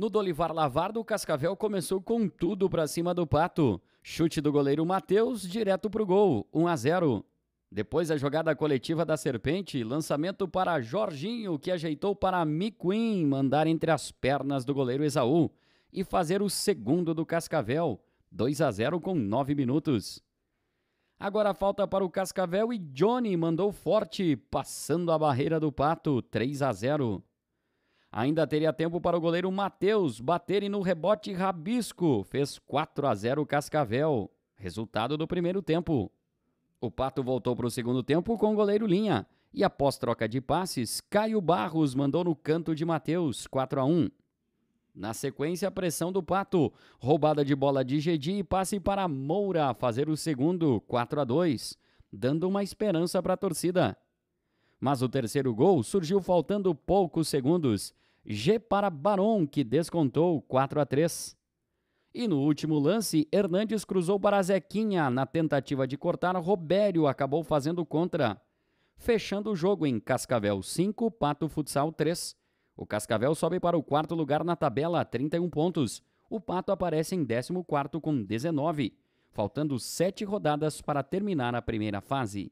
No Dolivar Lavardo, o Cascavel começou com tudo para cima do Pato. Chute do goleiro Matheus, direto para o gol, 1 a 0. Depois a jogada coletiva da Serpente, lançamento para Jorginho, que ajeitou para Miquim mandar entre as pernas do goleiro Esaú e fazer o segundo do Cascavel, 2 a 0 com 9 minutos. Agora falta para o Cascavel e Johnny mandou forte, passando a barreira do Pato, 3 a 0. Ainda teria tempo para o goleiro Matheus bater e no rebote Rabisco fez 4 a 0 o Cascavel, resultado do primeiro tempo. O Pato voltou para o segundo tempo com o goleiro Linha e após troca de passes, Caio Barros mandou no canto de Matheus 4 a 1. Na sequência, a pressão do Pato, roubada de bola de Gedi e passe para Moura fazer o segundo 4 a 2, dando uma esperança para a torcida. Mas o terceiro gol surgiu faltando poucos segundos. G para Baron, que descontou 4 a 3. E no último lance, Hernandes cruzou para Zequinha. Na tentativa de cortar, Robério acabou fazendo contra. Fechando o jogo em Cascavel 5, Pato Futsal 3. O Cascavel sobe para o quarto lugar na tabela, 31 pontos. O Pato aparece em 14 com 19, faltando sete rodadas para terminar a primeira fase.